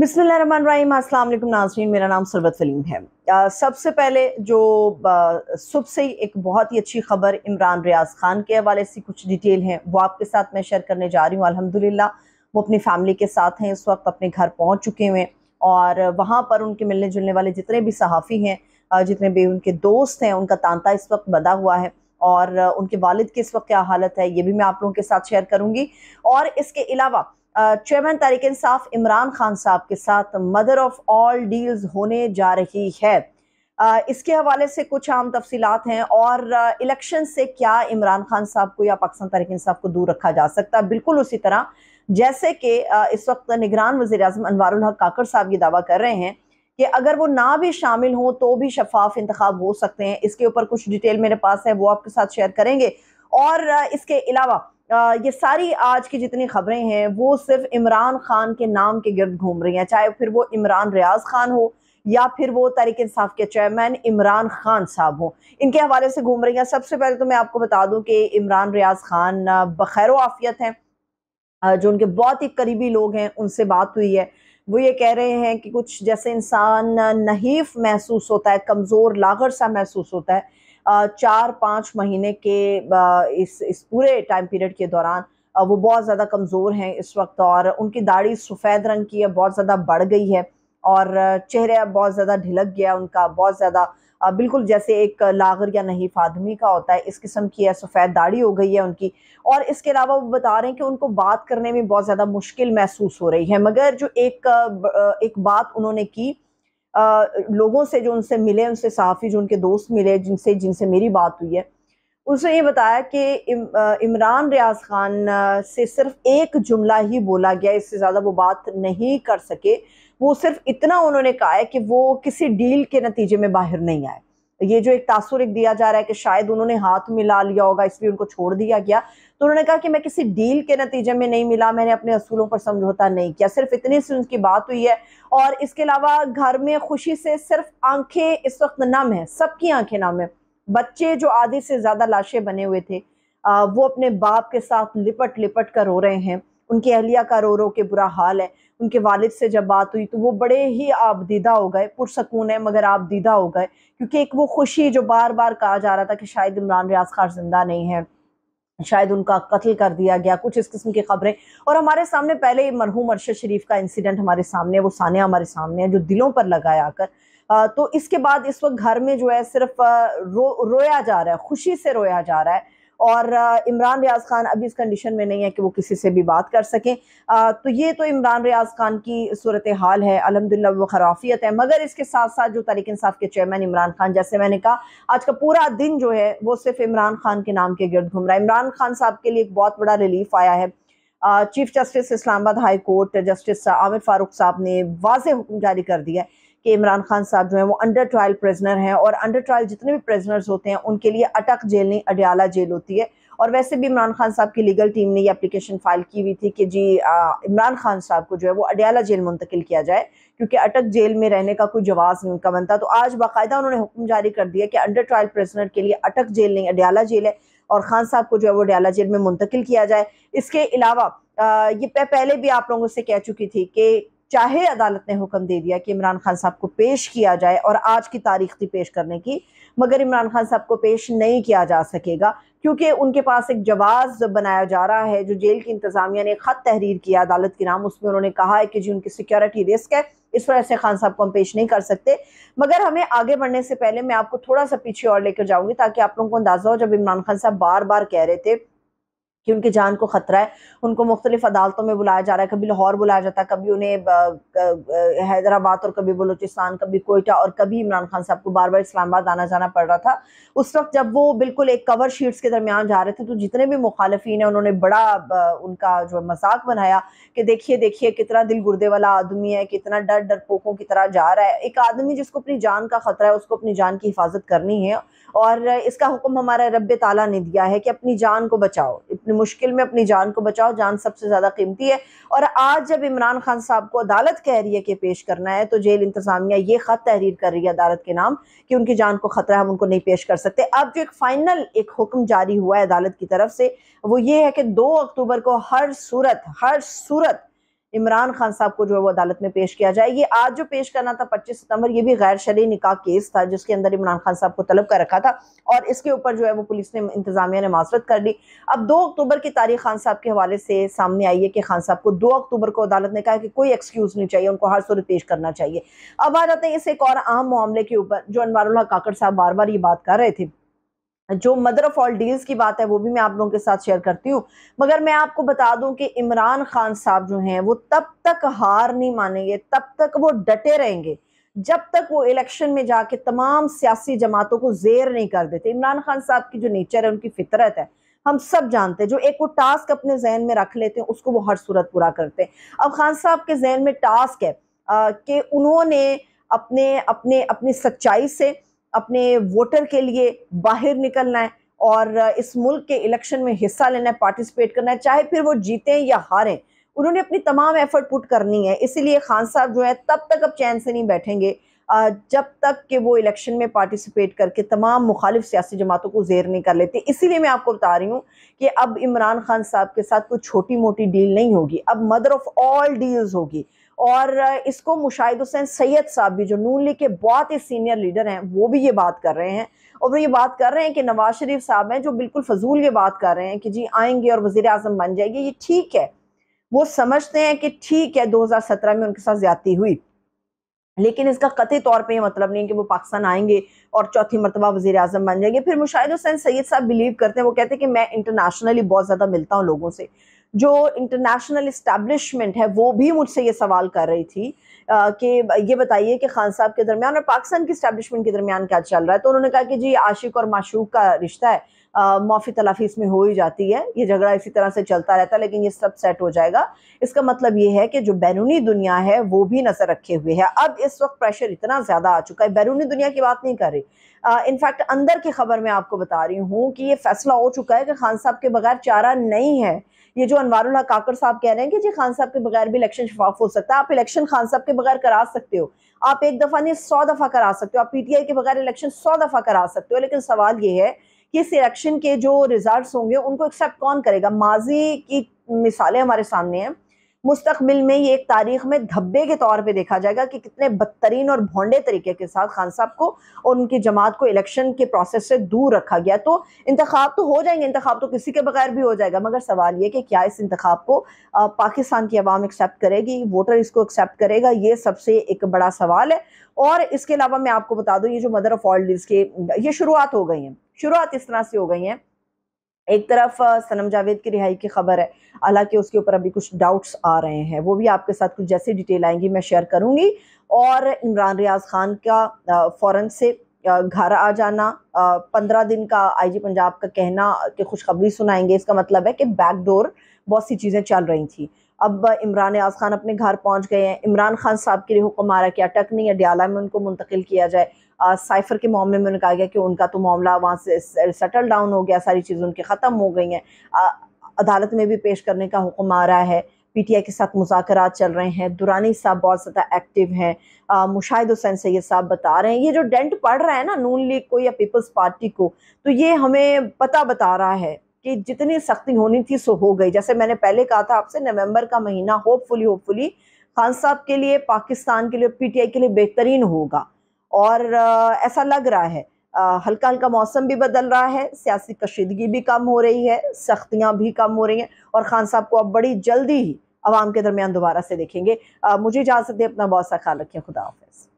बिस्मिल्लाम नाजरीन मेरा नाम सरबत सलीम है आ, सबसे पहले जो सुबह से ही एक बहुत ही अच्छी खबर इमरान रियाज खान के हवाले से कुछ डिटेल हैं वो आपके साथ मैं शेयर करने जा रही हूँ अल्हम्दुलिल्लाह वो अपनी फैमिली के साथ हैं इस वक्त अपने घर पहुँच चुके हुए हैं और वहाँ पर उनके मिलने जुलने वाले जितने भी सहाफ़ी हैं जितने भी उनके दोस्त हैं उनका तांता इस वक्त बदा हुआ है और उनके वालिद की इस वक्त क्या हालत है ये भी मैं आप लोगों के साथ शेयर करूँगी और इसके अलावा चेयरमैन तारिक इंसाफ इमरान खान साहब के साथ मदर ऑफ ऑल डील्स होने जा रही है आ, इसके हवाले से कुछ आम तफसीत हैं और इलेक्शन से क्या इमरान खान साहब को या पाकिस्तान तारीख़ इंसाफ को दूर रखा जा सकता है बिल्कुल उसी तरह जैसे कि इस वक्त निगरान वजी अजम अनवर हक काकर साहब ये दावा कर रहे हैं कि अगर वो ना भी शामिल हों तो भी शफाफ इंतखब हो सकते हैं इसके ऊपर कुछ डिटेल मेरे पास है वो आपके साथ शेयर करेंगे और इसके अलावा ये सारी आज की जितनी खबरें हैं वो सिर्फ इमरान खान के नाम के गिर्द घूम रही हैं चाहे फिर वो इमरान रियाज खान हो या फिर वो तारिक इंसाफ के चेयरमैन इमरान खान साहब हो इनके हवाले से घूम रही हैं सबसे पहले तो मैं आपको बता दूं कि इमरान रियाज खान बखैर आफियत हैं जो उनके बहुत ही करीबी लोग हैं उनसे बात हुई है वो ये कह रहे हैं कि कुछ जैसे इंसान नहीफ महसूस होता है कमज़ोर लागर सा महसूस होता है चार पाँच महीने के इस इस पूरे टाइम पीरियड के दौरान वो बहुत ज़्यादा कमज़ोर हैं इस वक्त और उनकी दाढ़ी सफ़ेद रंग की है बहुत ज़्यादा बढ़ गई है और चेहरा बहुत ज़्यादा ढिलक गया उनका बहुत ज़्यादा बिल्कुल जैसे एक लागर या नहीफ आदमी का होता है इस किस्म की है सफ़ेद दाढ़ी हो गई है उनकी और इसके अलावा वो बता रहे हैं कि उनको बात करने में बहुत ज़्यादा मुश्किल महसूस हो रही है मगर जो एक एक बात उन्होंने की लोगों से जो उनसे मिले उनसे साफ़ी जो उनके दोस्त मिले जिनसे जिनसे मेरी बात हुई है उसने ये बताया कि इमरान रियाज खान से सिर्फ एक जुमला ही बोला गया इससे ज़्यादा वो बात नहीं कर सके वो सिर्फ इतना उन्होंने कहा है कि वो किसी डील के नतीजे में बाहर नहीं आए ये जो एक तासुर एक दिया जा रहा है कि शायद उन्होंने हाथ मिला लिया होगा इसलिए उनको छोड़ दिया गया तो उन्होंने कहा कि मैं किसी डील के नतीजे में नहीं मिला मैंने अपने असूलों पर समझौता नहीं किया सिर्फ इतनी सी उनकी बात हुई है और इसके अलावा घर में खुशी से सिर्फ आंखें इस वक्त नम है सबकी आंखें नम है बच्चे जो आधे से ज़्यादा लाशें बने हुए थे वो अपने बाप के साथ लिपट लिपट कर रो रहे हैं उनकी अहलिया का रो रो के बुरा हाल है उनके वालिद से जब बात हुई तो वो बड़े ही दीदा हो गए पुरसकून है मगर दीदा हो गए क्योंकि एक वो खुशी जो बार बार कहा जा रहा था कि शायद इमरान रियाज खान जिंदा नहीं है शायद उनका कत्ल कर दिया गया कुछ इस किस्म की खबरें और हमारे सामने पहले ही मरहूम अरशद शरीफ का इंसिडेंट हमारे सामने वो सानिया हमारे सामने है जो दिलों पर लगाया आकर तो इसके बाद इस वक्त घर में जो है सिर्फ रो रोया जा रहा है खुशी से रोया जा रहा है और इमरान रियाज खान अभी इस कंडीशन में नहीं है कि वो किसी से भी बात कर सकें तो ये तो इमरान रियाज खान की सूरत हाल है अलहमदिल्ला वो खराफियत है मगर इसके साथ साथ जो तहरीक इंसाफ के चेयरमैन इमरान खान जैसे मैंने कहा आज का पूरा दिन जो है वो सिर्फ इमरान खान के नाम के गिर्द घूम रहा है इमरान खान साहब के लिए एक बहुत बड़ा रिलीफ आया है chief justice Islamabad high court justice Aamir Farooq sahab ने वाज हुक्म जारी कर दिया है कि इमरान खान साहब जो है वो अंडर ट्रायल प्रेजनर हैं और अंडर ट्रायल जितने भी प्रेजनर्स होते हैं उनके लिए अटक जेल नहीं अडयाला जेल होती है और वैसे भी इमरान खान साहब की लीगल टीम ने ये एप्लीकेशन फाइल की हुई थी कि जी इमरान खान साहब को जो है वो अडयाला जेल मुंतकिल किया जाए क्योंकि अटक जेल में रहने का कोई जवाब नहीं उनका बनता तो आज बाकायदा उन्होंने हुक्म जारी कर दिया कि अंडर ट्रायल प्रेजनर के लिए अटक जेल नहीं अडयाला जेल है और खान साहब को जो है वो अडयाला जेल में मुंतकिल किया जाए इसके अलावा ये पहले भी आप लोगों से कह चुकी थी कि चाहे अदालत ने हुक्म दे दिया कि इमरान खान साहब को पेश किया जाए और आज की तारीख थी पेश करने की मगर इमरान खान साहब को पेश नहीं किया जा सकेगा क्योंकि उनके पास एक जवाब बनाया जा रहा है जो जेल की इंतजामिया ने ख़त तहरीर किया अदालत के नाम उसमें उन्होंने कहा है कि जी उनकी सिक्योरिटी रिस्क है इस वजह से खान साहब को हम पेश नहीं कर सकते मगर हमें आगे बढ़ने से पहले मैं आपको थोड़ा सा पीछे और लेकर जाऊंगी ताकि आप लोगों को अंदाजा हो जब इमरान खान साहब बार बार कह रहे थे कि उनकी जान को खतरा है उनको मुख्तलिफ अदालतों में बुलाया जा रहा है कभी लाहौर बुलाया जाता है कभी उन्हें हैदराबाद और कभी बलूचिस्तान कभी कोयटा और कभी इमरान खान साहब को बार बार इस्लामाबाद आना जाना पड़ रहा था उस वक्त जब वो बिल्कुल एक कवर शीट्स के दरमियान जा रहे थे तो जितने भी मुखालफी हैं उन्होंने बड़ा उनका जो मजाक बनाया कि देखिए देखिए कितना दिल गुर्दे वाला आदमी है कितना डर डर पोखों की तरह जा रहा है एक आदमी जिसको अपनी जान का खतरा है उसको अपनी जान की हिफाजत करनी है और इसका हुक्म हमारा रब ताला ने दिया है कि अपनी जान को बचाओ अपनी मुश्किल में अपनी जान को बचाओ जान सबसे ज़्यादा कीमती है और आज जब इमरान खान साहब को अदालत कह रही है कि पेश करना है तो जेल इंतजामिया ये ख़त तहरीर कर रही है अदालत के नाम कि उनकी जान को ख़तरा है हम उनको नहीं पेश कर सकते अब जो एक फ़ाइनल एक हुक्म जारी हुआ है अदालत की तरफ से वो ये है कि दो अक्टूबर को हर सूरत हर सूरत इमरान खान साहब को जो है वो अदालत में पेश किया जाए ये आज जो पेश करना था पच्चीस सितंबर ये भी गैर शरी निकाह केस था जिसके अंदर इमरान खान साहब को तलब कर रखा था और इसके ऊपर जो है वो पुलिस ने इंतजामिया ने मासरत कर ली अब दो अक्टूबर की तारीख खान साहब के हवाले से सामने आई है कि खान साहब को दो अक्टूबर को अदालत ने कहा कि कोई एक्सक्यूज़ नहीं चाहिए उनको हर सूरत पेश करना चाहिए अब आ जाते हैं इस एक और अहम मामले के ऊपर जो अनवर काकड़ साहब बार बार ये बात कर रहे थे जो मदर ऑफ ऑल डील्स की बात है वो भी मैं आप लोगों के साथ शेयर करती हूँ मगर मैं आपको बता दूं कि इमरान खान साहब जो हैं वो तब तक हार नहीं मानेंगे तब तक वो डटे रहेंगे जब तक वो इलेक्शन में जाके तमाम सियासी जमातों को जेर नहीं कर देते इमरान खान साहब की जो नेचर है उनकी फितरत है हम सब जानते हैं जो एक वो टास्क अपने जहन में रख लेते हैं उसको वो हर सूरत पूरा करते हैं अब खान साहब के जहन में टास्क है कि उन्होंने अपने अपने अपनी सच्चाई से अपने वोटर के लिए बाहर निकलना है और इस मुल्क के इलेक्शन में हिस्सा लेना है पार्टिसिपेट करना है चाहे फिर वो जीतें या हारें उन्होंने अपनी तमाम एफर्ट पुट करनी है इसीलिए खान साहब जो है तब तक अब चैन से नहीं बैठेंगे जब तक कि वो इलेक्शन में पार्टिसिपेट करके तमाम मुखालिफ सियासी जमातों को जेर नहीं कर लेते इसीलिए मैं आपको बता रही हूँ कि अब इमरान खान साहब के साथ कोई छोटी मोटी डील नहीं होगी अब मदर ऑफ ऑल डील्स होगी और इसको मुशाहिद हुसैन सैयद साहब भी जो नून लीग के बहुत ही सीनियर लीडर हैं वो भी ये बात कर रहे हैं और वो ये बात कर रहे हैं कि नवाज शरीफ साहब हैं जो बिल्कुल फजूल ये बात कर रहे हैं कि जी आएंगे और वजीर अजम बन जाएंगे ये ठीक है वो समझते हैं कि ठीक है 2017 में उनके साथ ज्यादा हुई लेकिन इसका कथित तौर पे मतलब नहीं है कि वो पाकिस्तान आएंगे और चौथी मरतबा वजी अजम बन जाएंगे फिर मुशाहिद हुसैन सैयद साहब बिलीव करते हैं वो कहते हैं कि मैं इंटरनेशनली बहुत ज़्यादा मिलता हूँ लोगों से जो इंटरनेशनल इस्टेब्लिशमेंट है वो भी मुझसे ये सवाल कर रही थी कि ये बताइए कि खान साहब के दरमियान और पाकिस्तान की स्टैब्लिशमेंट के दरमियान क्या चल रहा है तो उन्होंने कहा कि जी आशिक और माशूक का रिश्ता है मौफी तलाफी इसमें हो ही जाती है ये झगड़ा इसी तरह से चलता रहता है लेकिन ये सब सेट हो जाएगा इसका मतलब ये है कि जो बैरूनी दुनिया है वो भी नजर रखे हुए है अब इस वक्त प्रेशर इतना ज़्यादा आ चुका है बैरूनी दुनिया की बात नहीं कर रही इनफैक्ट अंदर की खबर मैं आपको बता रही हूँ कि ये फैसला हो चुका है कि खान साहब के बगैर चारा नहीं है ये जो अनवर काकर साहब कह रहे हैं कि जी खान साहब के बगैर भी इलेक्शन शफाफ हो सकता है आप इलेक्शन खान साहब के बगैर करा सकते हो आप एक दफ़ा नहीं सौ दफ़ा करा सकते हो आप पीटीआई के बगैर इलेक्शन सौ दफ़ा करा सकते हो लेकिन सवाल ये है कि इस इलेक्शन के जो रिजल्ट होंगे उनको एक्सेप्ट कौन करेगा माजी की मिसालें हमारे सामने हैं मुस्तबिल में ये एक तारीख में धब्बे के तौर पर देखा जाएगा कि कितने बदतरीन और भोंडे तरीके के साथ खान साहब को और उनकी जमात को इलेक्शन के प्रोसेस से दूर रखा गया तो इंतखब तो हो जाएंगे इंतखब तो किसी के बगैर भी हो जाएगा मगर सवाल ये कि क्या इस इंतखब को पाकिस्तान की आवाम एक्सेप्ट करेगी वोटर इसको एक्सेप्ट करेगा ये सबसे एक बड़ा सवाल है और इसके अलावा मैं आपको बता दूँ ये जो मदर ऑफ ऑल डीज के ये शुरुआत हो गई हैं शुरुआत इस तरह से हो गई हैं एक तरफ सनम जावेद की रिहाई की खबर है हालांकि उसके ऊपर अभी कुछ डाउट्स आ रहे हैं वो भी आपके साथ कुछ जैसे डिटेल आएंगी मैं शेयर करूंगी और इमरान रियाज खान का फ़ौरन से घर आ जाना पंद्रह दिन का आईजी पंजाब का कहना कि खुशखबरी सुनाएंगे इसका मतलब है कि बैकडोर बहुत सी चीज़ें चल रही थी अब इमरान रियाज खान अपने घर पहुंच गए हैं इमरान खान साहब के लिए हुक्म आ रहा है कि अटक नहीं है डियाला में उनको मुंतकिल किया जाए साइफ़र के मामले में कहा गया कि उनका तो मामला वहाँ से सेटल डाउन हो गया सारी चीज़ें उनकी ख़त्म हो गई हैं अदालत में भी पेश करने का हुक्म आ रहा है पी टी आई के साथ मुजाकर चल रहे हैं दुरानी साहब बहुत ज़्यादा एक्टिव हैं मुशाहिद हुसैन सैद साहब बता रहे हैं ये जो डेंट पड़ रहा है ना नून लीग को या पीपल्स पार्टी को तो ये हमें पता बता रहा है कि जितनी सख्ती होनी थी सो हो गई जैसे मैंने पहले कहा था आपसे नवंबर का महीना होपफुली होपफुली खान साहब के लिए पाकिस्तान के लिए पीटीआई के लिए बेहतरीन होगा और ऐसा लग रहा है हल्का हल्का मौसम भी बदल रहा है सियासी कशीदगी भी कम हो रही है सख्तियाँ भी कम हो रही हैं और ख़ान साहब को अब बड़ी जल्दी ही आवाम के दरमियान दोबारा से देखेंगे आ, मुझे इजाज़त दें अपना बहुत सा ख्याल रखें खुदा हाफ